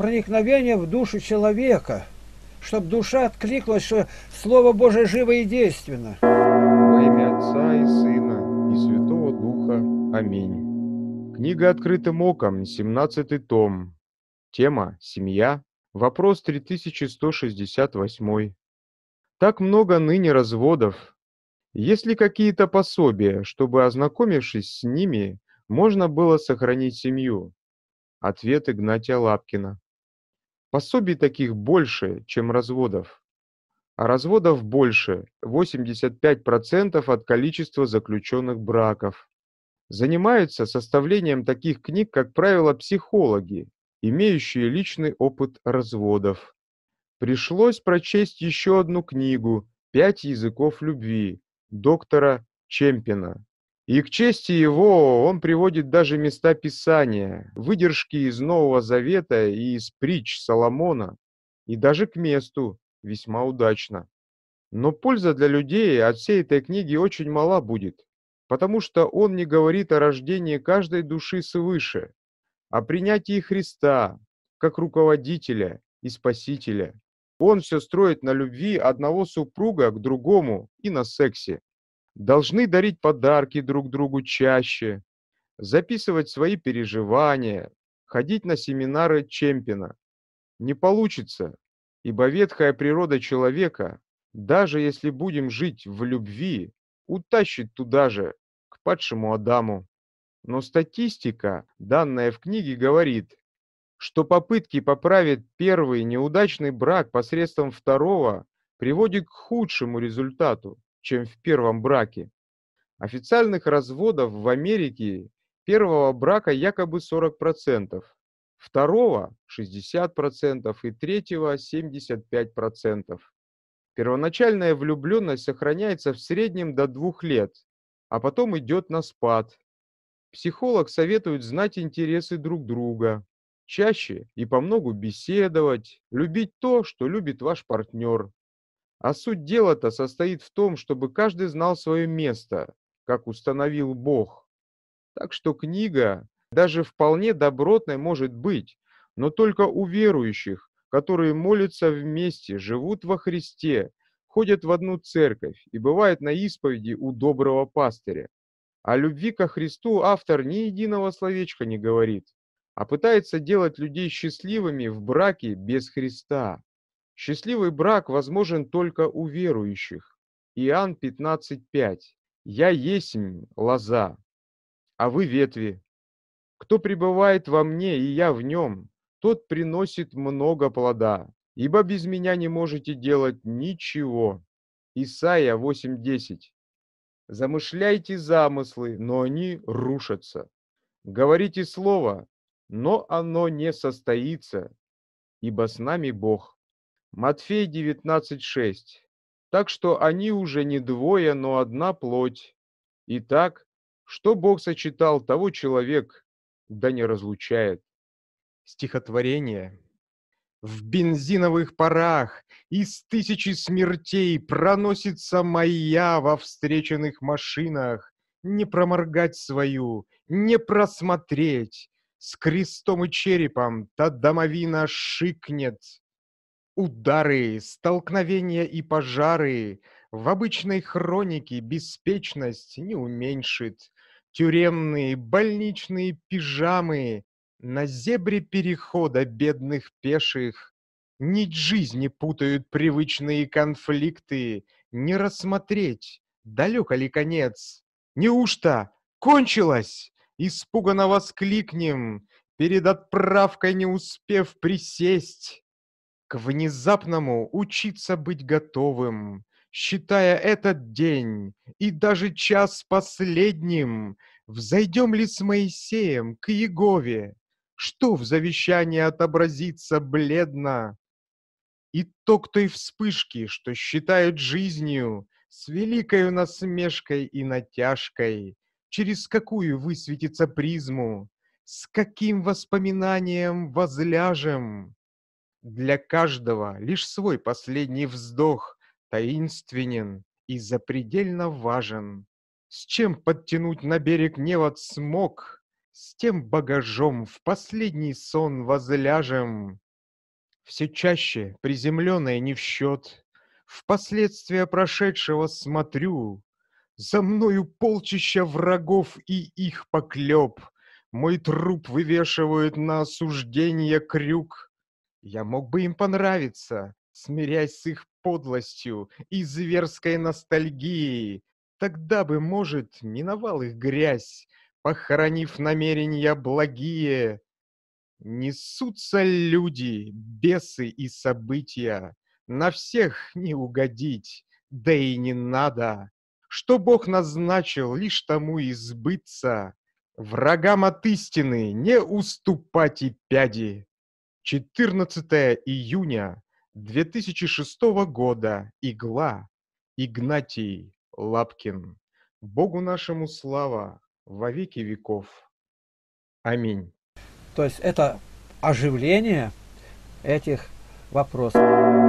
проникновение в душу человека, чтобы душа откликнулась, что Слово Божие живо и действенно. Во имя Отца и Сына и Святого Духа. Аминь. Книга «Открытым оком», 17 том. Тема «Семья». Вопрос 3168. Так много ныне разводов. Есть ли какие-то пособия, чтобы, ознакомившись с ними, можно было сохранить семью? Ответ Игнатия Лапкина. Пособий таких больше, чем разводов. А разводов больше – 85% от количества заключенных браков. Занимаются составлением таких книг, как правило, психологи, имеющие личный опыт разводов. Пришлось прочесть еще одну книгу «Пять языков любви» доктора Чемпина. И к чести его он приводит даже места Писания, выдержки из Нового Завета и из притч Соломона, и даже к месту, весьма удачно. Но польза для людей от всей этой книги очень мала будет, потому что он не говорит о рождении каждой души свыше, о принятии Христа как руководителя и спасителя. Он все строит на любви одного супруга к другому и на сексе должны дарить подарки друг другу чаще, записывать свои переживания, ходить на семинары Чемпина. Не получится, ибо ветхая природа человека, даже если будем жить в любви, утащит туда же, к падшему Адаму. Но статистика, данная в книге, говорит, что попытки поправить первый неудачный брак посредством второго приводит к худшему результату чем в первом браке. Официальных разводов в Америке первого брака якобы 40%, второго 60% и третьего 75%. Первоначальная влюбленность сохраняется в среднем до двух лет, а потом идет на спад. Психолог советует знать интересы друг друга, чаще и по многу беседовать, любить то, что любит ваш партнер, а суть дела-то состоит в том, чтобы каждый знал свое место, как установил Бог. Так что книга даже вполне добротной может быть, но только у верующих, которые молятся вместе, живут во Христе, ходят в одну церковь и бывают на исповеди у доброго пастыря. О любви ко Христу автор ни единого словечка не говорит, а пытается делать людей счастливыми в браке без Христа. Счастливый брак возможен только у верующих. Иоанн 15.5. «Я есмь лоза, а вы ветви. Кто пребывает во мне, и я в нем, тот приносит много плода, ибо без меня не можете делать ничего». Исайя 8.10. «Замышляйте замыслы, но они рушатся. Говорите слово, но оно не состоится, ибо с нами Бог». Матфей 19.6. Так что они уже не двое, но одна плоть. Итак, что Бог сочетал, того человек, да не разлучает. Стихотворение. В бензиновых парах из тысячи смертей проносится моя во встреченных машинах. Не проморгать свою, не просмотреть. С крестом и черепом та домовина шикнет. Удары, столкновения и пожары в обычной хронике беспечность не уменьшит. Тюремные, больничные пижамы на зебре перехода бедных пеших. Нить жизни путают привычные конфликты. Не рассмотреть, далеко ли конец. Неужто кончилось? Испуганно воскликнем, перед отправкой не успев присесть к внезапному учиться быть готовым, считая этот день и даже час последним, взойдем ли с Моисеем к Егове, что в завещании отобразится бледно. И то к той вспышки, что считают жизнью, с великою насмешкой и натяжкой, через какую высветится призму, с каким воспоминанием возляжем, для каждого лишь свой последний вздох таинственен и запредельно важен. С чем подтянуть на берег невод смог, с тем багажом в последний сон возляжем. Все чаще приземленное не в счет, в последствия прошедшего смотрю. За мною полчища врагов и их поклеп, мой труп вывешивают на осуждение крюк. Я мог бы им понравиться, смирясь с их подлостью и зверской ностальгией. Тогда бы, может, миновал их грязь, похоронив намерения благие. Несутся люди, бесы и события, на всех не угодить, да и не надо. Что Бог назначил, лишь тому избыться. Врагам от истины не уступать и пяди. 14 июня 2006 года. Игла. Игнатий Лапкин. Богу нашему слава во веки веков. Аминь. То есть это оживление этих вопросов.